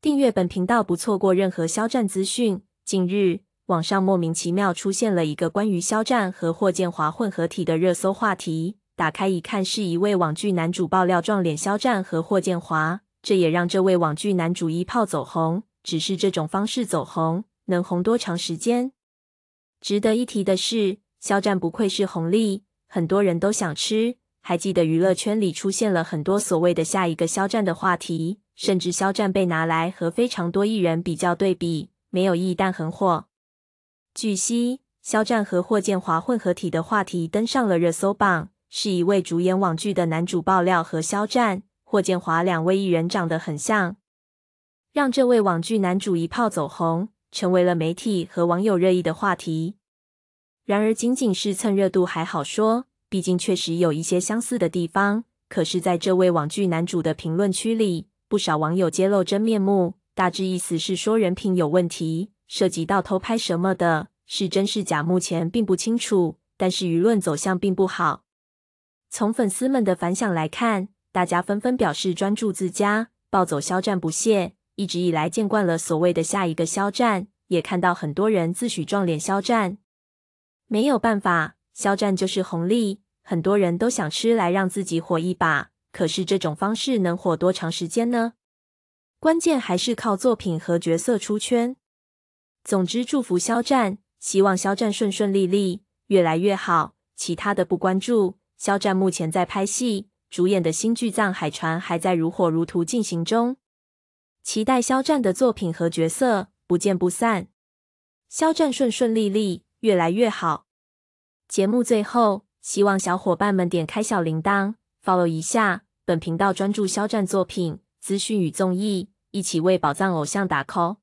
订阅本频道，不错过任何肖战资讯。近日，网上莫名其妙出现了一个关于肖战和霍建华混合体的热搜话题。打开一看，是一位网剧男主爆料撞脸肖战和霍建华，这也让这位网剧男主一炮走红。只是这种方式走红，能红多长时间？值得一提的是，肖战不愧是红利，很多人都想吃。还记得娱乐圈里出现了很多所谓的“下一个肖战”的话题。甚至肖战被拿来和非常多艺人比较对比，没有义，但很火。据悉，肖战和霍建华混合体的话题登上了热搜榜。是一位主演网剧的男主爆料，和肖战、霍建华两位艺人长得很像，让这位网剧男主一炮走红，成为了媒体和网友热议的话题。然而，仅仅是蹭热度还好说，毕竟确实有一些相似的地方。可是，在这位网剧男主的评论区里。不少网友揭露真面目，大致意思是说人品有问题，涉及到偷拍什么的，是真是假目前并不清楚。但是舆论走向并不好。从粉丝们的反响来看，大家纷纷表示专注自家，暴走肖战不屑。一直以来见惯了所谓的下一个肖战，也看到很多人自诩撞脸肖战。没有办法，肖战就是红利，很多人都想吃来让自己火一把。可是这种方式能火多长时间呢？关键还是靠作品和角色出圈。总之，祝福肖战，希望肖战顺顺利利，越来越好。其他的不关注。肖战目前在拍戏，主演的新剧《藏海传》还在如火如荼进行中。期待肖战的作品和角色，不见不散。肖战顺顺利利，越来越好。节目最后，希望小伙伴们点开小铃铛。follow 一下，本频道专注肖战作品资讯与综艺，一起为宝藏偶像打 call。